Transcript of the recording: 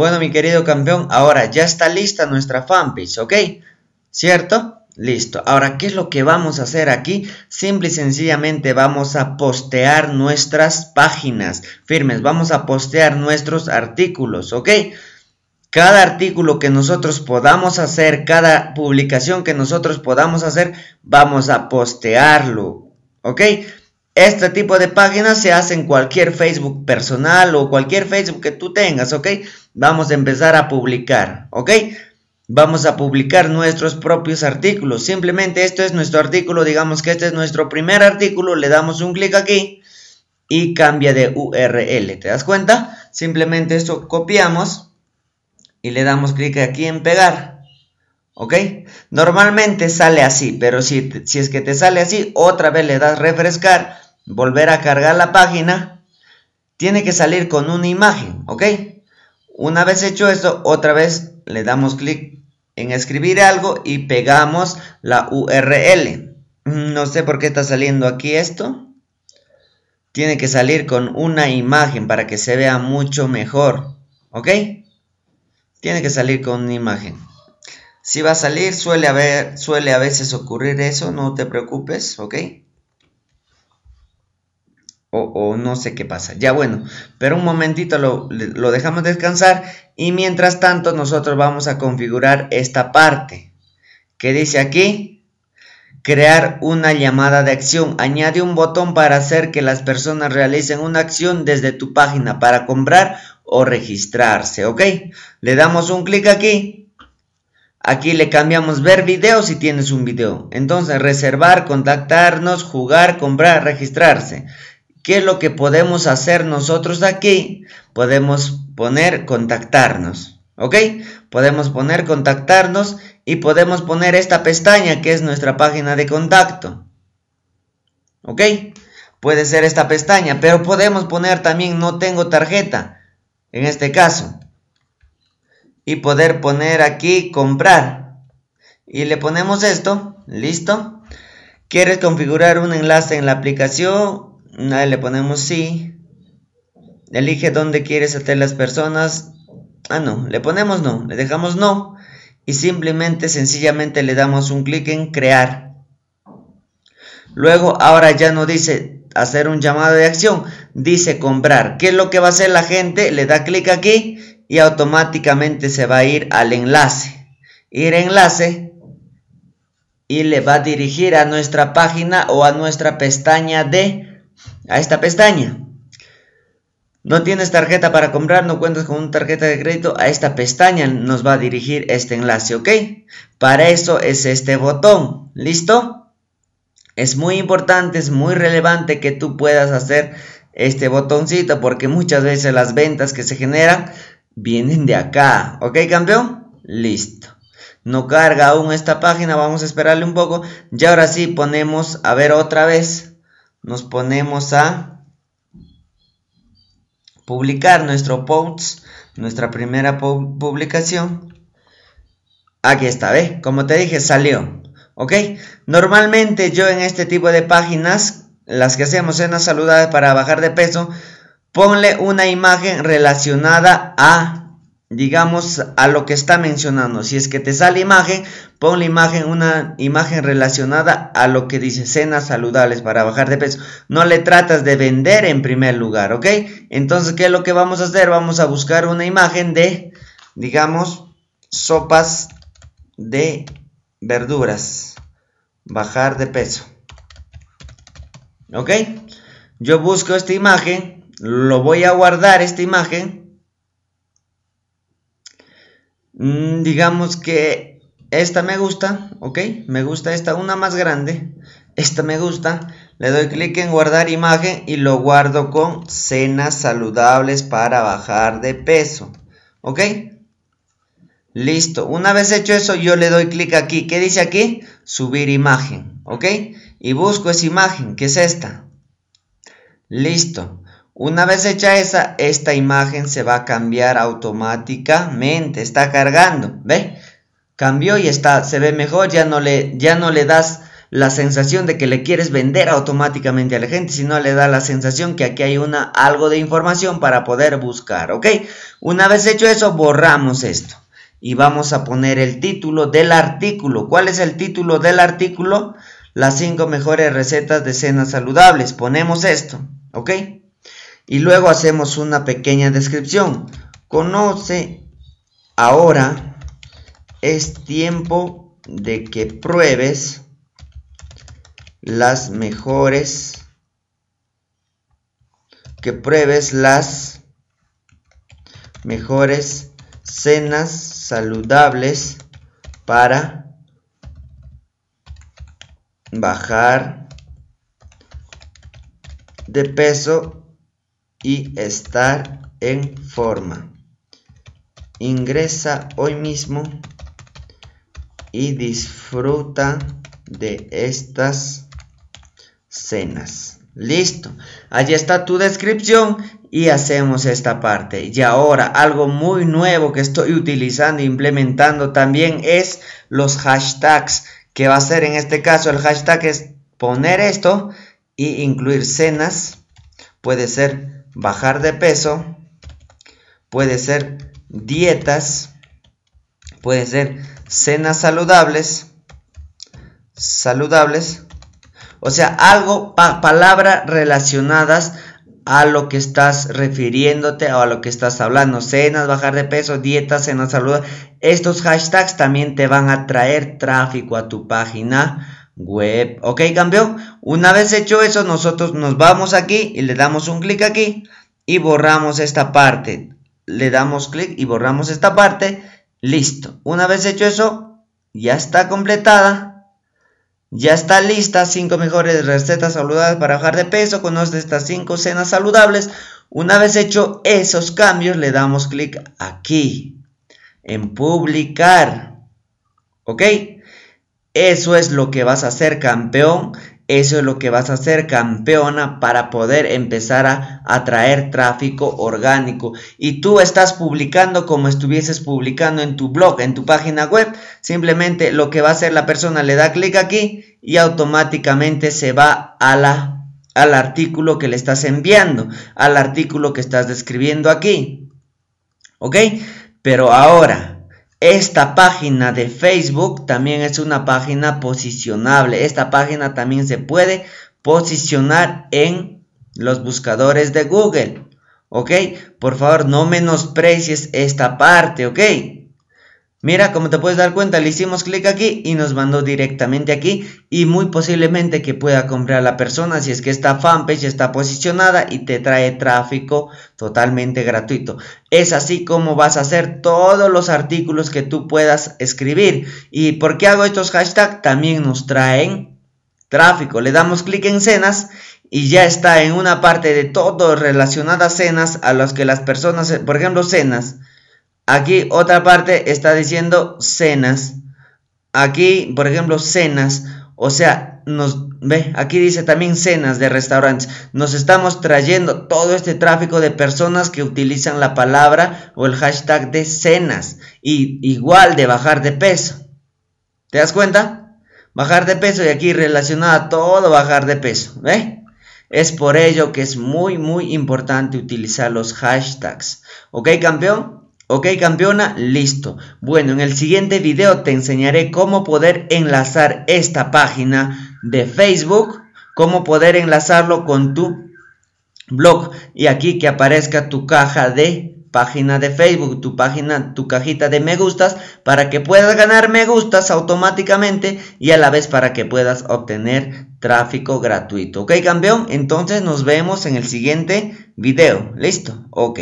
Bueno, mi querido campeón, ahora ya está lista nuestra fanpage, ¿ok? ¿Cierto? Listo. Ahora, ¿qué es lo que vamos a hacer aquí? Simple y sencillamente vamos a postear nuestras páginas firmes. Vamos a postear nuestros artículos, ¿ok? Cada artículo que nosotros podamos hacer, cada publicación que nosotros podamos hacer, vamos a postearlo, ¿ok? Este tipo de páginas se hacen en cualquier Facebook personal o cualquier Facebook que tú tengas, ¿ok? vamos a empezar a publicar, ¿ok? Vamos a publicar nuestros propios artículos. Simplemente esto es nuestro artículo, digamos que este es nuestro primer artículo, le damos un clic aquí y cambia de URL, ¿te das cuenta? Simplemente esto copiamos y le damos clic aquí en pegar. ¿Ok? Normalmente sale así, pero si, si es que te sale así, otra vez le das refrescar, volver a cargar la página. Tiene que salir con una imagen, ¿ok? Una vez hecho esto, otra vez le damos clic en escribir algo y pegamos la URL. Mm, no sé por qué está saliendo aquí esto. Tiene que salir con una imagen para que se vea mucho mejor. ¿Ok? Tiene que salir con una imagen. Si va a salir, suele, haber, suele a veces ocurrir eso, no te preocupes, ¿ok? o, no sé qué pasa. Ya bueno, pero un momentito lo, lo dejamos descansar y mientras tanto nosotros vamos a configurar esta parte que dice aquí crear una llamada de acción. Añade un botón para hacer que las personas realicen una acción desde tu página para comprar o registrarse, ¿ok? Le damos un clic aquí. Aquí le cambiamos ver video si tienes un video. Entonces, reservar, contactarnos, jugar, comprar, registrarse. ¿Qué es lo que podemos hacer nosotros aquí? Podemos poner contactarnos, ¿ok? Podemos poner contactarnos y podemos poner esta pestaña que es nuestra página de contacto, ¿ok? Puede ser esta pestaña, pero podemos poner también no tengo tarjeta, en este caso. Y poder poner aquí comprar. Y le ponemos esto, listo. ¿Quieres configurar un enlace en la aplicación le ponemos sí. Elige dónde quieres hacer las personas. Ah, no, le ponemos no, le dejamos no. Y simplemente, sencillamente le damos un clic en crear. Luego, ahora ya no dice hacer un llamado de acción, dice comprar. ¿Qué es lo que va a hacer la gente? Le da clic aquí y automáticamente se va a ir al enlace. Ir enlace y le va a dirigir a nuestra página o a nuestra pestaña de a esta pestaña. No tienes tarjeta para comprar, no cuentas con una tarjeta de crédito, a esta pestaña nos va a dirigir este enlace, ¿ok? Para eso es este botón, ¿listo? Es muy importante, es muy relevante que tú puedas hacer este botoncito porque muchas veces las ventas que se generan vienen de acá, ¿ok campeón? Listo. No carga aún esta página, vamos a esperarle un poco. Y ahora sí ponemos, a ver otra vez, nos ponemos a publicar nuestro post, nuestra primera publicación. Aquí está, ¿ves? Como te dije, salió. ¿Ok? Normalmente yo en este tipo de páginas, las que hacemos en las saludables para bajar de peso, ponle una imagen relacionada a digamos, a lo que está mencionando. Si es que te sale imagen, pon la imagen, una imagen relacionada a lo que dice cenas saludables para bajar de peso. No le tratas de vender en primer lugar, ¿ok? Entonces, ¿qué es lo que vamos a hacer? Vamos a buscar una imagen de, digamos, sopas de verduras. Bajar de peso. ¿Ok? Yo busco esta imagen, lo voy a guardar esta imagen Mm, digamos que esta me gusta, ok, me gusta esta, una más grande, esta me gusta, le doy clic en guardar imagen y lo guardo con cenas saludables para bajar de peso, ok. Listo, una vez hecho eso yo le doy clic aquí, ¿qué dice aquí? Subir imagen, ok, y busco esa imagen, que es esta. Listo. Una vez hecha esa, esta imagen se va a cambiar automáticamente. Está cargando, ¿ve? Cambió y está, se ve mejor, ya no le, ya no le das la sensación de que le quieres vender automáticamente a la gente, sino le da la sensación que aquí hay una, algo de información para poder buscar, ¿ok? Una vez hecho eso, borramos esto y vamos a poner el título del artículo. ¿Cuál es el título del artículo? Las 5 mejores recetas de cenas saludables. Ponemos esto, ¿ok? y luego hacemos una pequeña descripción. Conoce ahora es tiempo de que pruebes las mejores que pruebes las mejores cenas saludables para bajar de peso y estar en forma. Ingresa hoy mismo y disfruta de estas cenas. Listo, allí está tu descripción y hacemos esta parte. Y ahora algo muy nuevo que estoy utilizando e implementando también es los hashtags, que va a ser en este caso el hashtag es poner esto E incluir cenas. Puede ser bajar de peso, puede ser dietas, puede ser cenas saludables, saludables, o sea, algo, pa palabras relacionadas a lo que estás refiriéndote o a lo que estás hablando. Cenas, bajar de peso, dietas, cenas saludables. Estos hashtags también te van a traer tráfico a tu página web. Ok, cambió Una vez hecho eso, nosotros nos vamos aquí y le damos un clic aquí y borramos esta parte. Le damos clic y borramos esta parte. Listo. Una vez hecho eso, ya está completada. Ya está lista Cinco mejores recetas saludables para bajar de peso. Conoce estas cinco cenas saludables. Una vez hecho esos cambios, le damos clic aquí en publicar. ¿Ok? Eso es lo que vas a hacer campeón, eso es lo que vas a hacer campeona para poder empezar a atraer tráfico orgánico. Y tú estás publicando como estuvieses publicando en tu blog, en tu página web. Simplemente lo que va a hacer la persona le da clic aquí y automáticamente se va a la al artículo que le estás enviando, al artículo que estás describiendo aquí. ¿Ok? Pero ahora, esta página de Facebook también es una página posicionable. Esta página también se puede posicionar en los buscadores de Google. ¿Ok? Por favor, no menosprecies esta parte, ¿ok? Mira, como te puedes dar cuenta, le hicimos clic aquí y nos mandó directamente aquí y muy posiblemente que pueda comprar la persona si es que esta fanpage está posicionada y te trae tráfico totalmente gratuito. Es así como vas a hacer todos los artículos que tú puedas escribir. ¿Y por qué hago estos hashtags? También nos traen tráfico. Le damos clic en cenas y ya está en una parte de todo relacionada a cenas a las que las personas, por ejemplo, cenas Aquí otra parte está diciendo cenas. Aquí, por ejemplo, cenas. O sea, nos ve, aquí dice también cenas de restaurantes. Nos estamos trayendo todo este tráfico de personas que utilizan la palabra o el hashtag de cenas. Y igual de bajar de peso. ¿Te das cuenta? Bajar de peso y aquí relacionado a todo bajar de peso. ¿Ve? Es por ello que es muy, muy importante utilizar los hashtags. ¿Ok, campeón? Ok campeona, listo. Bueno, en el siguiente video te enseñaré cómo poder enlazar esta página de Facebook, cómo poder enlazarlo con tu blog y aquí que aparezca tu caja de página de Facebook, tu página, tu cajita de me gustas para que puedas ganar me gustas automáticamente y a la vez para que puedas obtener tráfico gratuito. Ok campeón, entonces nos vemos en el siguiente video. Listo, ok.